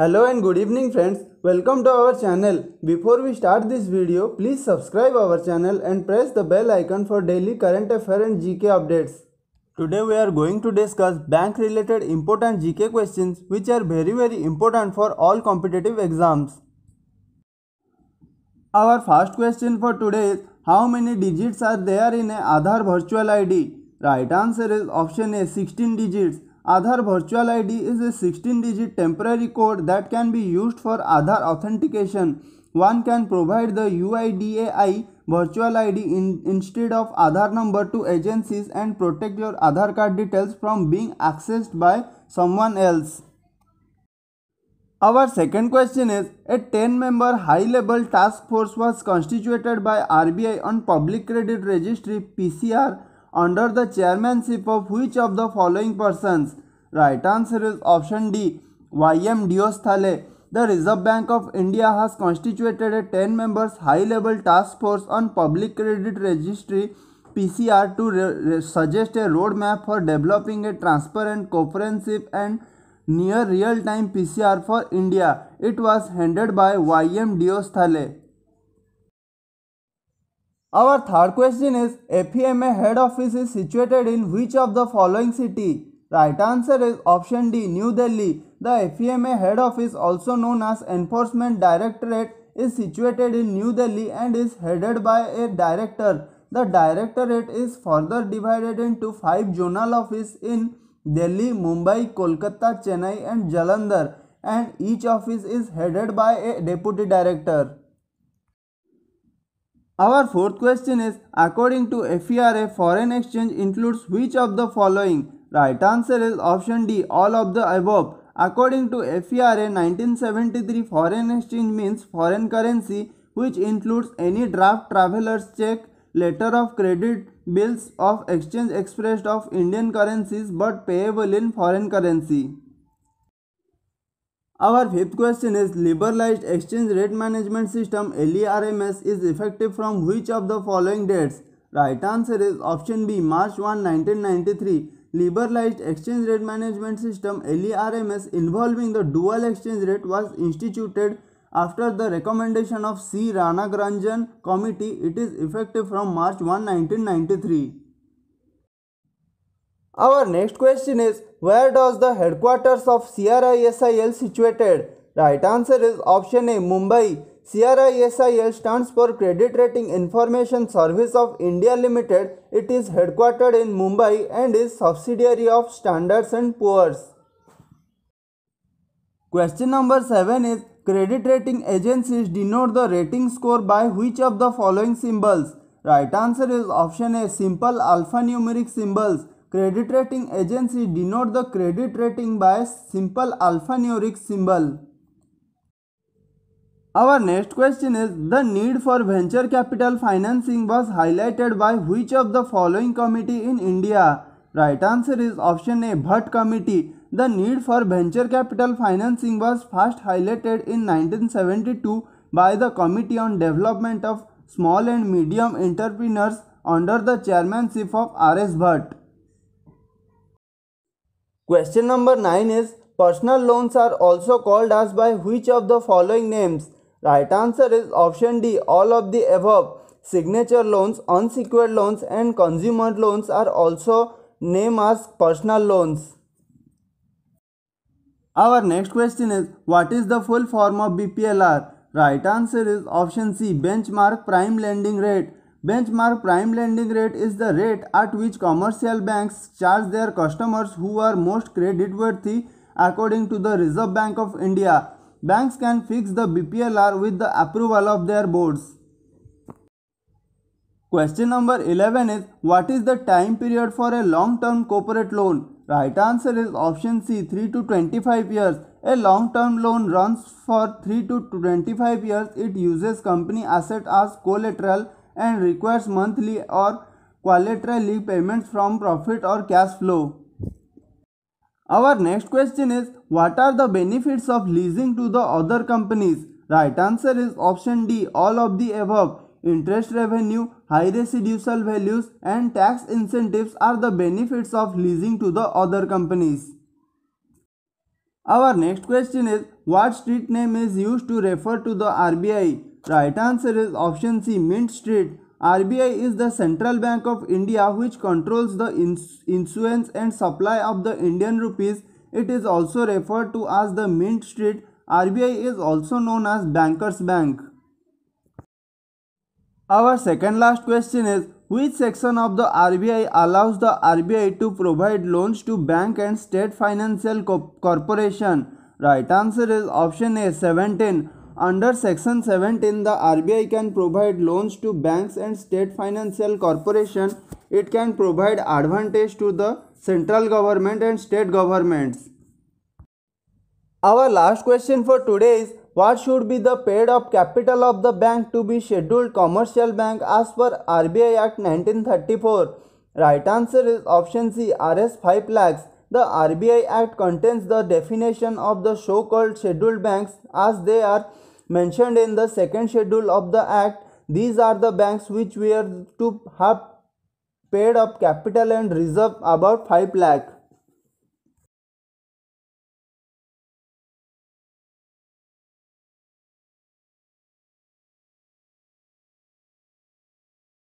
Hello and good evening friends. Welcome to our channel. Before we start this video, please subscribe our channel and press the bell icon for daily current affair and GK updates. Today we are going to discuss bank related important GK questions which are very very important for all competitive exams. Our first question for today is how many digits are there in a Aadhaar virtual ID? Right answer is option A 16 digits. Aadhaar virtual ID is a 16 digit temporary code that can be used for Aadhaar authentication. One can provide the UIDAI virtual ID in, instead of Aadhaar number to agencies and protect your Aadhaar card details from being accessed by someone else. Our second question is a 10 member high level task force was constituted by RBI on public credit registry PCR under the chairmanship of which of the following persons? Right answer is option D. YM Diosthale. The Reserve Bank of India has constituted a 10 members high level task force on public credit registry PCR to suggest a roadmap for developing a transparent, comprehensive, and near real time PCR for India. It was handed by YM Diosthale. Our third question is FEMA head office is situated in which of the following city? Right answer is option D New Delhi. The FEMA head office also known as Enforcement Directorate is situated in New Delhi and is headed by a director. The directorate is further divided into five zonal offices in Delhi, Mumbai, Kolkata, Chennai and Jalandhar and each office is headed by a deputy director. Our fourth question is according to FERA foreign exchange includes which of the following? Right answer is option D all of the above. According to FERA 1973 foreign exchange means foreign currency which includes any draft traveler's check, letter of credit, bills of exchange expressed of Indian currencies but payable in foreign currency. Our fifth question is Liberalized Exchange Rate Management System LERMS is effective from which of the following dates? Right answer is option B March 1, 1993. Liberalized Exchange Rate Management System LERMS involving the dual exchange rate was instituted after the recommendation of C. Granjan Committee. It is effective from March 1, 1993. Our next question is where does the headquarters of CRISIL situated? Right answer is option A Mumbai. CRISIL stands for Credit Rating Information Service of India Limited. It is headquartered in Mumbai and is subsidiary of Standards and Poor's. Question number 7 is Credit rating agencies denote the rating score by which of the following symbols? Right answer is option A simple alphanumeric symbols. Credit rating agency denote the credit rating by simple alphanumeric symbol. Our next question is the need for venture capital financing was highlighted by which of the following committee in India? Right answer is option A Bhatt committee. The need for venture capital financing was first highlighted in 1972 by the Committee on Development of Small and Medium Entrepreneurs under the chairmanship of R.S. Bhatt. Question number 9 is Personal loans are also called as by which of the following names? Right answer is option D, all of the above. Signature loans, unsecured loans and consumer loans are also named as personal loans. Our next question is what is the full form of BPLR? Right answer is option C benchmark prime lending rate. Benchmark prime lending rate is the rate at which commercial banks charge their customers who are most creditworthy according to the Reserve Bank of India. Banks can fix the BPLR with the approval of their boards. Question number 11 is What is the time period for a long term corporate loan? Right answer is option C 3 to 25 years. A long term loan runs for 3 to 25 years. It uses company asset as collateral and requires monthly or quarterly payments from profit or cash flow. Our next question is what are the benefits of leasing to the other companies? Right answer is option D all of the above. Interest revenue, high residual values and tax incentives are the benefits of leasing to the other companies. Our next question is what street name is used to refer to the RBI? Right answer is option C, Mint Street. RBI is the central bank of India which controls the issuance and supply of the Indian rupees. It is also referred to as the Mint Street. RBI is also known as Bankers Bank. Our second last question is which section of the RBI allows the RBI to provide loans to bank and state financial co corporation? Right answer is option A 17. Under Section 17, the RBI can provide loans to banks and state financial corporation. It can provide advantage to the central government and state governments. Our last question for today is what should be the paid up capital of the bank to be scheduled commercial bank as per RBI Act 1934? Right answer is option C RS 5 lakhs. The RBI Act contains the definition of the so-called scheduled banks as they are mentioned in the second schedule of the Act. These are the banks which were to have paid up capital and reserve about 5 lakh